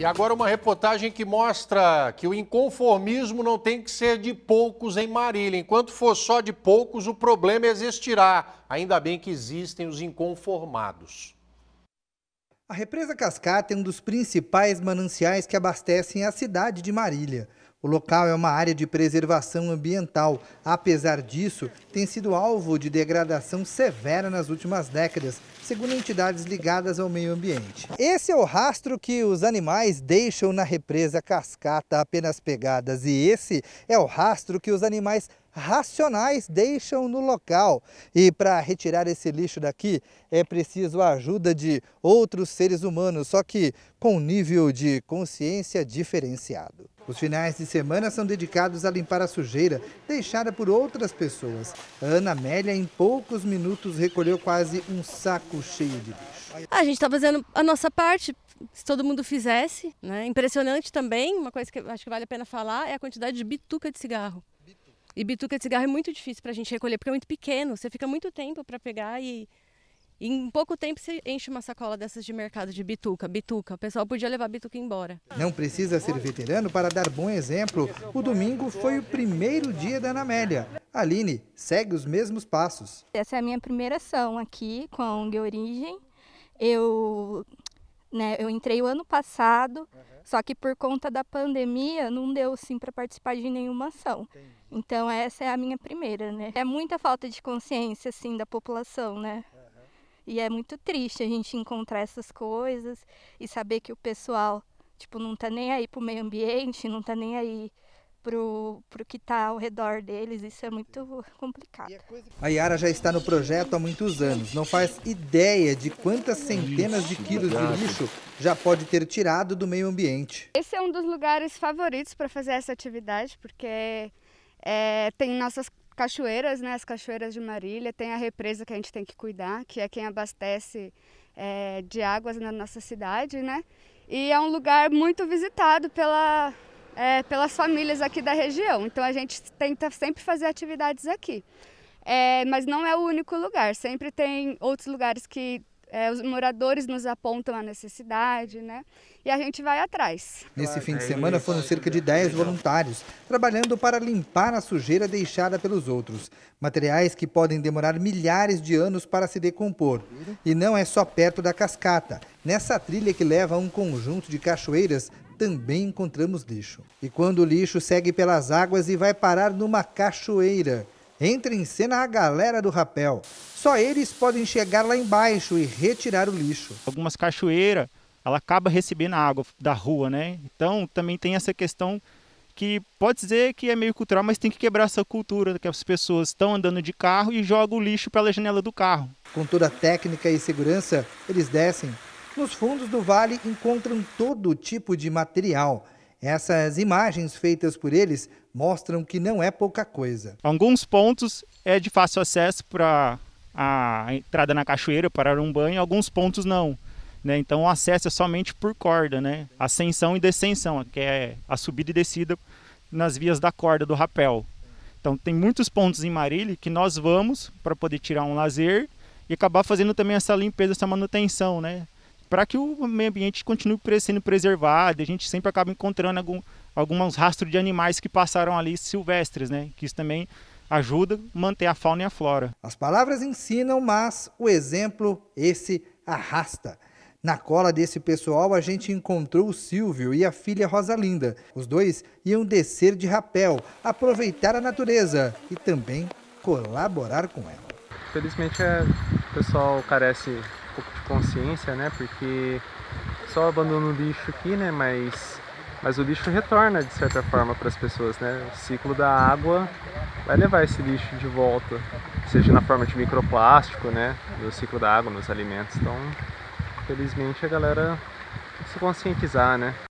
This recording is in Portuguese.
E agora uma reportagem que mostra que o inconformismo não tem que ser de poucos em Marília. Enquanto for só de poucos, o problema existirá. Ainda bem que existem os inconformados. A represa Cascata é um dos principais mananciais que abastecem a cidade de Marília. O local é uma área de preservação ambiental. Apesar disso, tem sido alvo de degradação severa nas últimas décadas, segundo entidades ligadas ao meio ambiente. Esse é o rastro que os animais deixam na represa Cascata apenas pegadas e esse é o rastro que os animais racionais deixam no local. E para retirar esse lixo daqui é preciso a ajuda de outros seres humanos, só que com um nível de consciência diferenciado. Os finais de semana são dedicados a limpar a sujeira deixada por outras pessoas. Ana Amélia, em poucos minutos, recolheu quase um saco cheio de lixo. A gente está fazendo a nossa parte, se todo mundo fizesse. Né? Impressionante também, uma coisa que acho que vale a pena falar, é a quantidade de bituca de cigarro. Bituca. E bituca de cigarro é muito difícil para a gente recolher, porque é muito pequeno, você fica muito tempo para pegar e em pouco tempo você enche uma sacola dessas de mercado de bituca. Bituca, o pessoal podia levar bituca embora. Não precisa ser veterano para dar bom exemplo. O domingo foi o primeiro dia da Amélia. Aline segue os mesmos passos. Essa é a minha primeira ação aqui com a ONG Origem. Eu, né, eu entrei o ano passado, uhum. só que por conta da pandemia não deu sim para participar de nenhuma ação. Entendi. Então essa é a minha primeira, né? É muita falta de consciência assim da população, né? Uhum e é muito triste a gente encontrar essas coisas e saber que o pessoal, tipo, não tá nem aí pro meio ambiente, não tá nem aí pro, pro que tá ao redor deles. Isso é muito complicado. A Yara já está no projeto há muitos anos. Não faz ideia de quantas centenas de quilos de lixo já pode ter tirado do meio ambiente. Esse é um dos lugares favoritos para fazer essa atividade, porque é, tem nossas cachoeiras, né, as cachoeiras de Marília, tem a represa que a gente tem que cuidar, que é quem abastece é, de águas na nossa cidade, né? E é um lugar muito visitado pela, é, pelas famílias aqui da região. Então a gente tenta sempre fazer atividades aqui. É, mas não é o único lugar. Sempre tem outros lugares que é, os moradores nos apontam a necessidade, né? E a gente vai atrás. Nesse fim de é semana foram cerca de 10 voluntários trabalhando para limpar a sujeira deixada pelos outros. Materiais que podem demorar milhares de anos para se decompor. E não é só perto da cascata. Nessa trilha que leva a um conjunto de cachoeiras, também encontramos lixo. E quando o lixo segue pelas águas e vai parar numa cachoeira entra em cena a galera do rapel. Só eles podem chegar lá embaixo e retirar o lixo. Algumas cachoeiras, ela acaba recebendo água da rua, né? Então também tem essa questão que pode dizer que é meio cultural, mas tem que quebrar essa cultura que as pessoas estão andando de carro e jogam o lixo pela janela do carro. Com toda a técnica e segurança, eles descem. Nos fundos do vale encontram todo tipo de material essas imagens feitas por eles mostram que não é pouca coisa. Alguns pontos é de fácil acesso para a entrada na cachoeira para um banho, alguns pontos não. Né? Então o acesso é somente por corda, né? Ascensão e descensão, que é a subida e descida nas vias da corda do rapel. Então tem muitos pontos em Marília que nós vamos para poder tirar um lazer e acabar fazendo também essa limpeza, essa manutenção, né? para que o meio ambiente continue sendo preservado. A gente sempre acaba encontrando algum, alguns rastros de animais que passaram ali silvestres, né? Que isso também ajuda a manter a fauna e a flora. As palavras ensinam, mas o exemplo esse arrasta. Na cola desse pessoal, a gente encontrou o Silvio e a filha Rosalinda. Os dois iam descer de rapel, aproveitar a natureza e também colaborar com ela. Felizmente, é, o pessoal carece consciência, né? Porque só abandono o lixo aqui, né? Mas, mas o lixo retorna de certa forma para as pessoas, né? O ciclo da água vai levar esse lixo de volta, seja na forma de microplástico, né? No ciclo da água nos alimentos. Então, felizmente a galera se conscientizar, né?